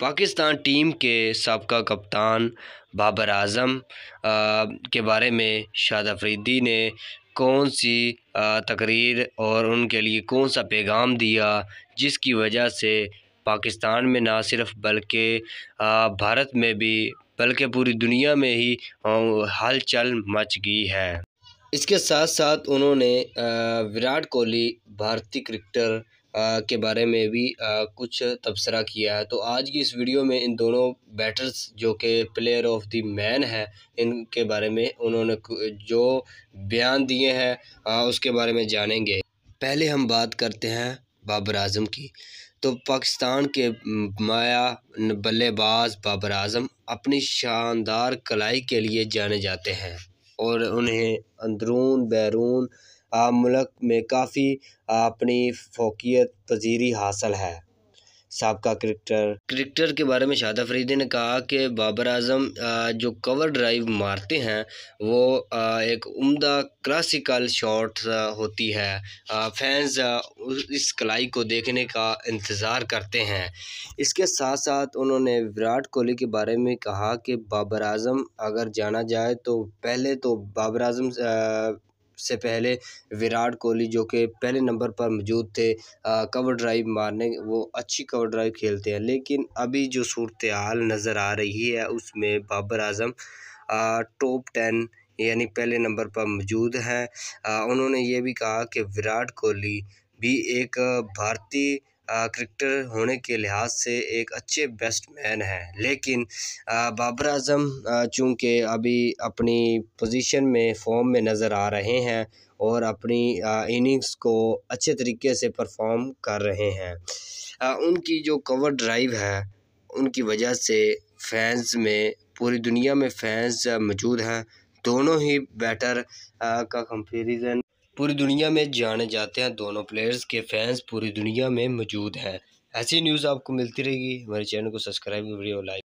Pakistan team के सबका कप्तान बाबर आजम के बारे में शाद अफरीदी ने कौन सी तकरीर और उनके लिए कौन सा पैगाम दिया जिसकी वजह से पाकिस्तान में ना सिर्फ बल्कि भारत में भी बल्कि पूरी दुनिया में ही हलचल मच गई है इसके साथ साथ उन्होंने विराट कोहली भारतीय क्रिकेटर के बारे में भी कुछ तबसरा किया है तो आज की इस वीडियो में इन दोनों बैटर्स जो कि प्लेयर ऑफ द मैन है इनके बारे में उन्होंने जो बयान दिए हैं उसके बारे में जानेंगे पहले हम बात करते हैं बाबर आजम की तो पाकिस्तान के माया बल्लेबाज बाबर आजम अपनी शानदार कलाई के लिए जाने जाते हैं और उन्हें अंदरून बैरून मुल्क में काफ़ी अपनी फोकियत पजीरी हासिल है सबका क्रिकेटर क्रिकेटर के बारे में शादा फरीदी ने कहा कि बाबर आजम जो कवर ड्राइव मारते हैं वो एक उम्दा क्लासिकल शॉट होती है फैंस इस कलाई को देखने का इंतज़ार करते हैं इसके साथ साथ उन्होंने विराट कोहली के बारे में कहा कि बाबर आजम अगर जाना जाए तो पहले तो बाबर आजम से पहले विराट कोहली जो कि पहले नंबर पर मौजूद थे आ, कवर ड्राइव मारने वो अच्छी कवर ड्राइव खेलते हैं लेकिन अभी जो सूरत हाल नज़र आ रही है उसमें बाबर आजम टॉप टेन यानी पहले नंबर पर मौजूद हैं उन्होंने ये भी कहा कि विराट कोहली भी एक भारतीय क्रिकेटर होने के लिहाज से एक अच्छे बेस्टमैन हैं लेकिन बाबर अजम चूँकि अभी अपनी पोजीशन में फॉर्म में नज़र आ रहे हैं और अपनी इनिंग्स को अच्छे तरीके से परफॉर्म कर रहे हैं उनकी जो कवर ड्राइव है उनकी वजह से फैंस में पूरी दुनिया में फैंस मौजूद हैं दोनों ही बैटर का कंपेरिजन पूरी दुनिया में जाने जाते हैं दोनों प्लेयर्स के फैंस पूरी दुनिया में मौजूद हैं ऐसी न्यूज़ आपको मिलती रहेगी हमारे चैनल को सब्सक्राइब वीडियो लाइक